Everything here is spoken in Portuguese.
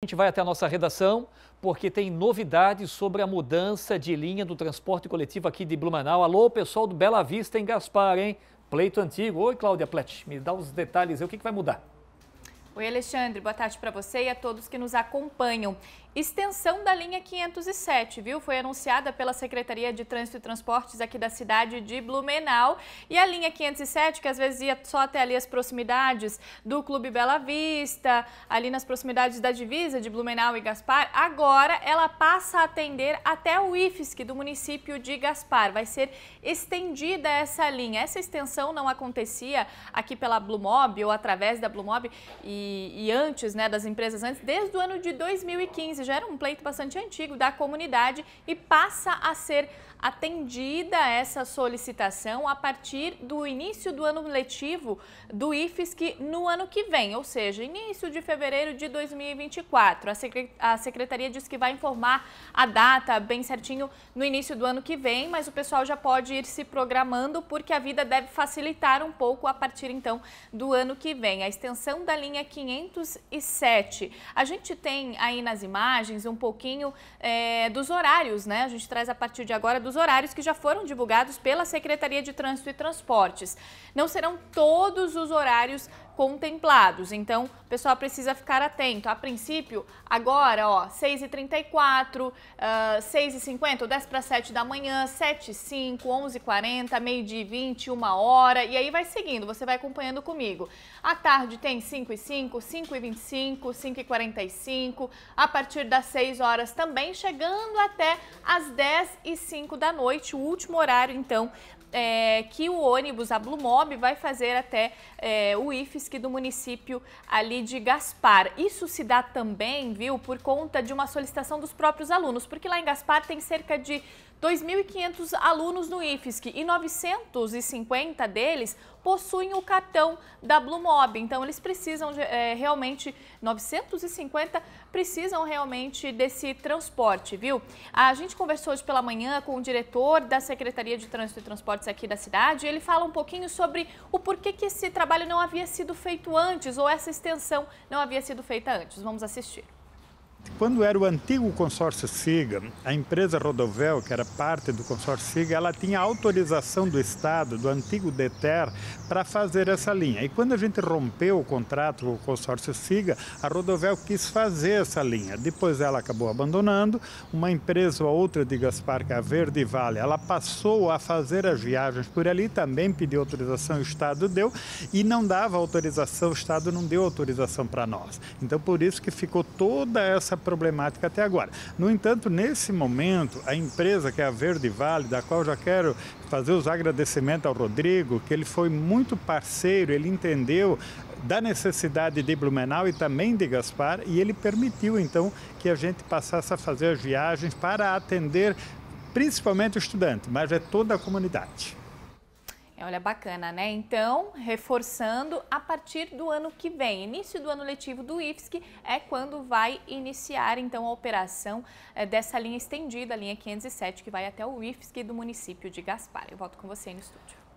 A gente vai até a nossa redação porque tem novidades sobre a mudança de linha do transporte coletivo aqui de Blumenau. Alô, pessoal do Bela Vista em Gaspar, hein? Pleito antigo. Oi, Cláudia Plet, me dá os detalhes aí, o que, que vai mudar? Oi, Alexandre, boa tarde para você e a todos que nos acompanham. Extensão da linha 507, viu? Foi anunciada pela Secretaria de Trânsito e Transportes aqui da cidade de Blumenau. E a linha 507, que às vezes ia só até ali as proximidades do Clube Bela Vista, ali nas proximidades da divisa de Blumenau e Gaspar, agora ela passa a atender até o IFSC do município de Gaspar. Vai ser estendida essa linha. Essa extensão não acontecia aqui pela Blumob ou através da Blumob e, e antes, né, das empresas antes, desde o ano de 2015 já era um pleito bastante antigo da comunidade e passa a ser atendida essa solicitação a partir do início do ano letivo do IFSC no ano que vem, ou seja, início de fevereiro de 2024. A secretaria diz que vai informar a data bem certinho no início do ano que vem, mas o pessoal já pode ir se programando porque a vida deve facilitar um pouco a partir então do ano que vem. A extensão da linha 507. A gente tem aí nas imagens imagens, um pouquinho é, dos horários, né? A gente traz a partir de agora dos horários que já foram divulgados pela Secretaria de Trânsito e Transportes. Não serão todos os horários contemplados. Então, o pessoal precisa ficar atento. A princípio, agora, ó, 6h34, uh, 6h50, 10 para 7 da manhã, 7 h 05 11h40, meio-dia e 20, 1 hora. E aí vai seguindo, você vai acompanhando comigo. À tarde tem 5 h 05 5 h 25, 5 h 45. A partir partir das 6 horas também, chegando até as 10 e 5 da noite, o último horário então é, que o ônibus, a Blue Mob, vai fazer até é, o IFSC do município ali de Gaspar. Isso se dá também, viu, por conta de uma solicitação dos próprios alunos, porque lá em Gaspar tem cerca de 2.500 alunos no IFSC e 950 deles possuem o cartão da Blue Mob. Então, eles precisam é, realmente, 950 precisam realmente desse transporte, viu? A gente conversou hoje pela manhã com o diretor da Secretaria de Trânsito e Transporte aqui da cidade. Ele fala um pouquinho sobre o porquê que esse trabalho não havia sido feito antes ou essa extensão não havia sido feita antes. Vamos assistir. Quando era o antigo consórcio SIGA, a empresa Rodovel, que era parte do consórcio SIGA, ela tinha autorização do Estado, do antigo DETER, para fazer essa linha. E quando a gente rompeu o contrato com o consórcio SIGA, a Rodovel quis fazer essa linha. Depois ela acabou abandonando, uma empresa ou outra de Gaspar Verde Vale, ela passou a fazer as viagens por ali, também pediu autorização, o Estado deu, e não dava autorização, o Estado não deu autorização para nós. Então por isso que ficou toda essa essa problemática até agora. No entanto, nesse momento, a empresa que é a Verde Vale, da qual já quero fazer os agradecimentos ao Rodrigo, que ele foi muito parceiro, ele entendeu da necessidade de Blumenau e também de Gaspar, e ele permitiu então que a gente passasse a fazer as viagens para atender principalmente o estudante, mas é toda a comunidade. É, olha, bacana, né? Então, reforçando, a partir do ano que vem, início do ano letivo do IFSC, é quando vai iniciar, então, a operação é, dessa linha estendida, a linha 507, que vai até o IFSC do município de Gaspar. Eu volto com você aí no estúdio.